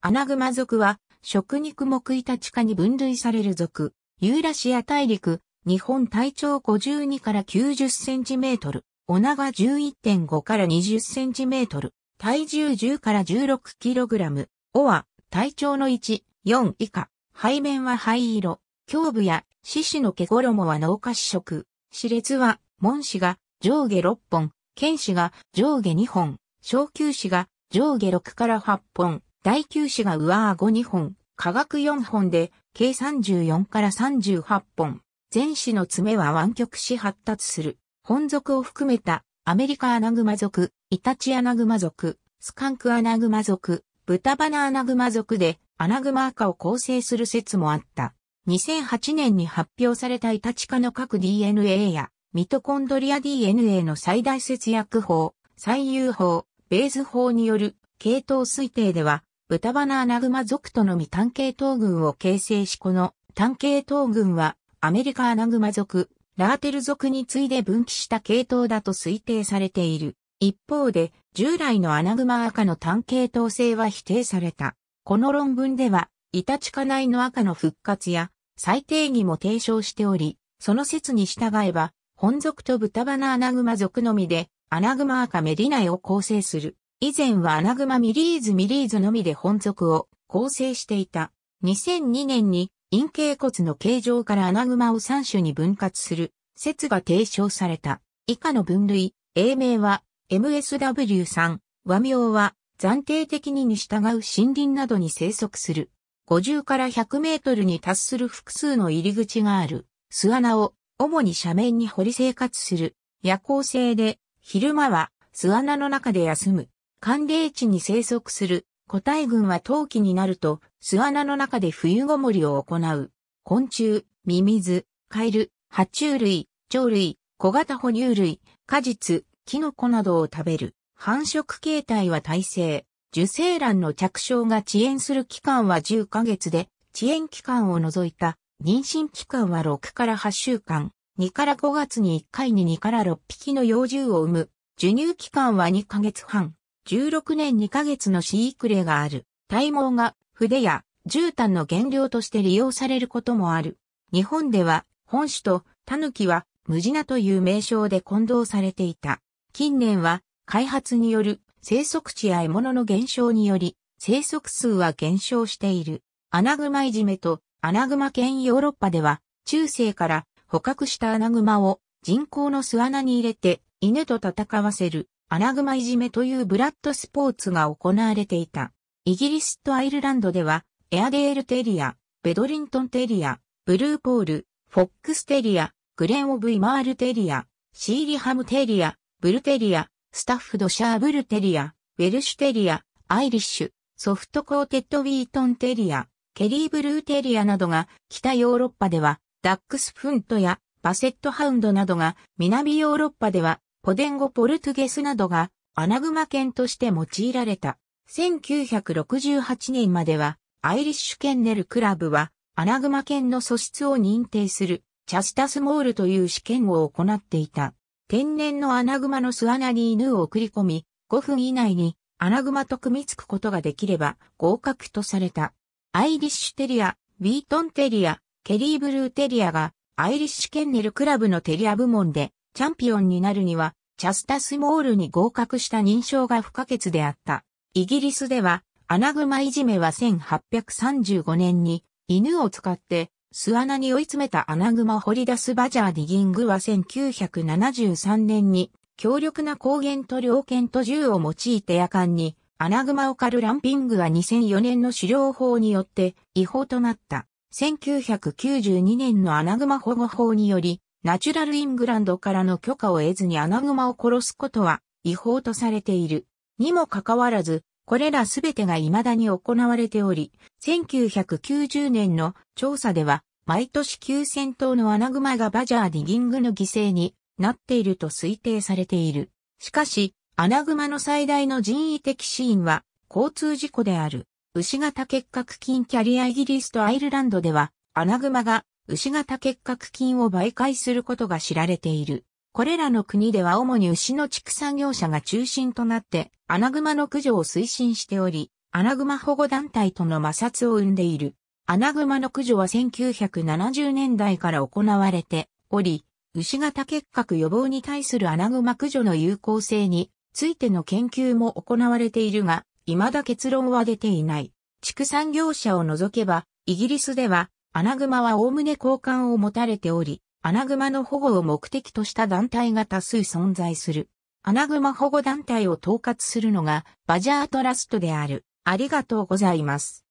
アナグマ属は、食肉目イタチ科に分類される属、ユーラシア大陸、日本体長52から90センチメートル、お長11.5から20センチメートル、体重10から16キログラム、オは体長の1、4以下、背面は灰色、胸部や獅子の毛衣は脳下視色、歯列は門歯が上下6本、剣歯が上下2本、小球歯が上下6から8本、第9子が上顎2本、下顎4本で、計34から38本。前肢の爪は湾曲し発達する。本族を含めた、アメリカアナグマ族、イタチアナグマ族、スカンクアナグマ族、ブタバナアナグマ族で、アナグマ赤を構成する説もあった。2008年に発表されたイタチ科の各 DNA や、ミトコンドリア DNA の最大節約法、最優法、ベース法による系統推定では、豚鼻アナグマ属とのみ単系統群を形成しこの単系統群はアメリカアナグマ属、ラーテル属に次いで分岐した系統だと推定されている。一方で従来のアナグマ赤の単系統性は否定された。この論文ではイタチカナイの赤の復活や再定義も提唱しており、その説に従えば本属と豚鼻アナグマ属のみでアナグマ赤メディナイを構成する以前はアナグマミリーズミリーズのみで本属を構成していた。2002年に陰茎骨の形状からアナグマを3種に分割する説が提唱された。以下の分類、英名は MSW3、和名は暫定的にに従う森林などに生息する。50から100メートルに達する複数の入り口がある巣穴を主に斜面に掘り生活する。夜行性で昼間は巣穴の中で休む。寒冷地に生息する個体群は冬季になると巣穴の中で冬ごもりを行う。昆虫、ミミズ、カエル、爬虫類、鳥類、小型哺乳類、果実、キノコなどを食べる。繁殖形態は耐性。受精卵の着床が遅延する期間は10ヶ月で、遅延期間を除いた妊娠期間は6から8週間。2から5月に1回に2から6匹の幼獣を産む。授乳期間は2ヶ月半。16年2ヶ月の飼育例がある。体毛が筆や絨毯の原料として利用されることもある。日本では本種と狸はムジナという名称で混同されていた。近年は開発による生息地や獲物の減少により生息数は減少している。アナグマいじめとアナグマ犬ヨーロッパでは中世から捕獲したアナグマを人工の巣穴に入れて犬と戦わせるアナグマいじめというブラッドスポーツが行われていた。イギリスとアイルランドでは、エアデールテリア、ベドリントンテリア、ブルーポール、フォックステリア、グレン・オブ・イマールテリア、シーリハムテリア、ブルテリア、スタッフドシャーブルテリア、ウェルシュテリア、アイリッシュ、ソフトコーテッドウィートンテリア、ケリーブルーテリアなどが北ヨーロッパではダックスフントやバセットハウンドなどが南ヨーロッパではコデンゴ・ポルトゲスなどが穴熊犬として用いられた。1968年まではアイリッシュケンネルクラブは穴熊犬の素質を認定するチャスタスモールという試験を行っていた。天然の穴熊の巣穴に犬を送り込み、5分以内に穴熊と組みつくことができれば合格とされた。アイリッシュテリア、ウィートンテリア、ケリーブルーテリアがアイリッシュケンネルクラブのテリア部門でチャンピオンになるにはチャスタスモールに合格した認証が不可欠であった。イギリスでは、アナグマいじめは1835年に、犬を使って、巣穴に追い詰めたアナグマ掘り出すバジャーディギングは1973年に、強力な光源と猟犬と銃を用いて夜間に、アナグマを狩るランピングは2004年の狩猟法によって違法となった。1992年のアナグマ保護法により、ナチュラルイングランドからの許可を得ずにアナグマを殺すことは違法とされている。にもかかわらず、これらすべてが未だに行われており、1990年の調査では、毎年9000頭のアナグマがバジャーディギングの犠牲になっていると推定されている。しかし、アナグマの最大の人為的死因は交通事故である。牛型結核菌キャリアイギリスとアイルランドでは、アナグマが牛型結核菌を媒介することが知られている。これらの国では主に牛の畜産業者が中心となって、アナグマの駆除を推進しており、アナグマ保護団体との摩擦を生んでいる。アナグマの駆除は1970年代から行われており、牛型結核予防に対するアナグマ駆除の有効性についての研究も行われているが、未だ結論は出ていない。畜産業者を除けば、イギリスでは穴熊は概ね交換を持たれており、穴熊の保護を目的とした団体が多数存在する。穴熊保護団体を統括するのがバジャートラストである。ありがとうございます。